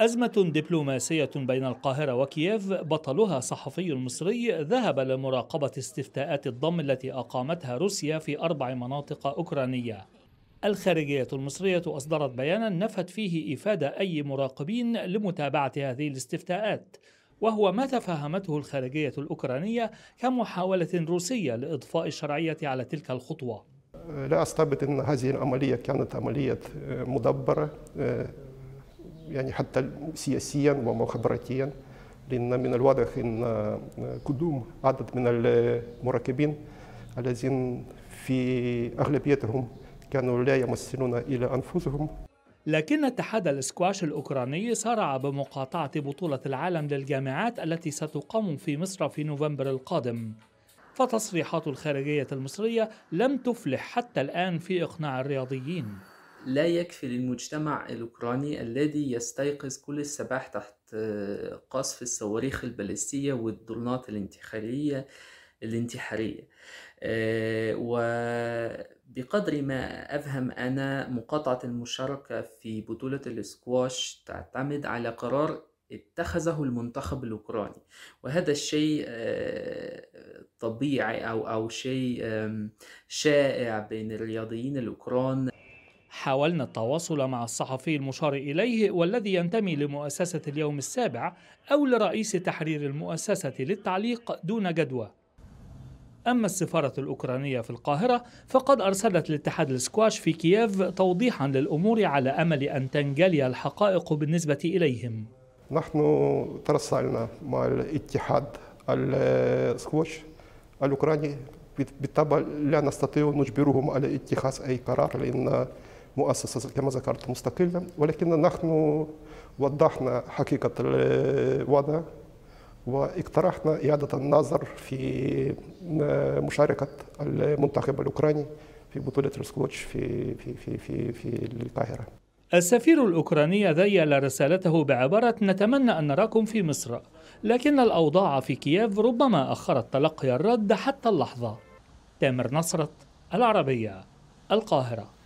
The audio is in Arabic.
أزمة دبلوماسية بين القاهرة وكييف بطلها صحفي مصري ذهب لمراقبة استفتاءات الضم التي أقامتها روسيا في أربع مناطق أوكرانية الخارجية المصرية أصدرت بيانا نفت فيه إفادة أي مراقبين لمتابعة هذه الاستفتاءات وهو ما تفهمته الخارجية الأوكرانية كمحاولة روسية لإضفاء الشرعية على تلك الخطوة لا أستبعد أن هذه العملية كانت عملية مدبرة يعني حتى سياسيا ومخابراتيا لأن من الواضح أن آه، قدوم عدد من المراقبين الذين في أغلبيتهم كانوا لا يمثلون إلى أنفسهم لكن اتحاد الاسكواش الأوكراني سارع بمقاطعة بطولة العالم للجامعات التي ستقام في مصر في نوفمبر القادم فتصريحات الخارجية المصرية لم تفلح حتى الآن في إقناع الرياضيين لا يكفي للمجتمع الأوكراني الذي يستيقظ كل الصباح تحت آه، قصف الصواريخ البالستية والدرونات الانتحارية الانتحارية آه، وبقدر ما أفهم أنا مقاطعة المشاركة في بطولة الاسكواش تعتمد على قرار اتخذه المنتخب الأوكراني وهذا الشيء آه، طبيعي أو أو شيء شائع بين الرياضيين الأوكران حاولنا التواصل مع الصحفي المشار إليه والذي ينتمي لمؤسسة اليوم السابع أو لرئيس تحرير المؤسسة للتعليق دون جدوى أما السفارة الأوكرانية في القاهرة فقد أرسلت لاتحاد السكواش في كييف توضيحا للأمور على أمل أن تنجلي الحقائق بالنسبة إليهم نحن ترسلنا مع الاتحاد السكواش الأوكراني بالطبع لا نستطيع نجبرهم على اتخاذ أي قرار لأن مؤسسة كما ذكرت مستقلة ولكن نحن وضحنا حقيقة الوضع واقترحنا إعادة النظر في مشاركة المنتخب الأوكراني في بطولة السكوتش في في في في, في القاهرة السفير الأوكراني ذيل رسالته بعبارة نتمنى أن نراكم في مصر لكن الأوضاع في كييف ربما أخرت تلقي الرد حتى اللحظة تامر نصرت العربية القاهرة